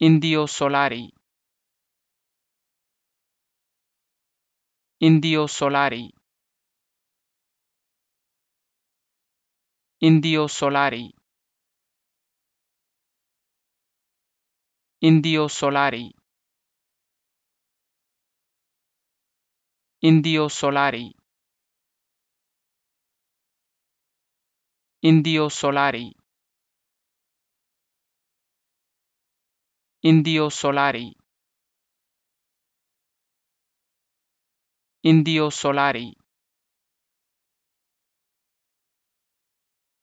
Indio Solari Indio Solari Indio Solari Indio Solari Indio Solari Indio Solari Indio Solari. Indio Solari.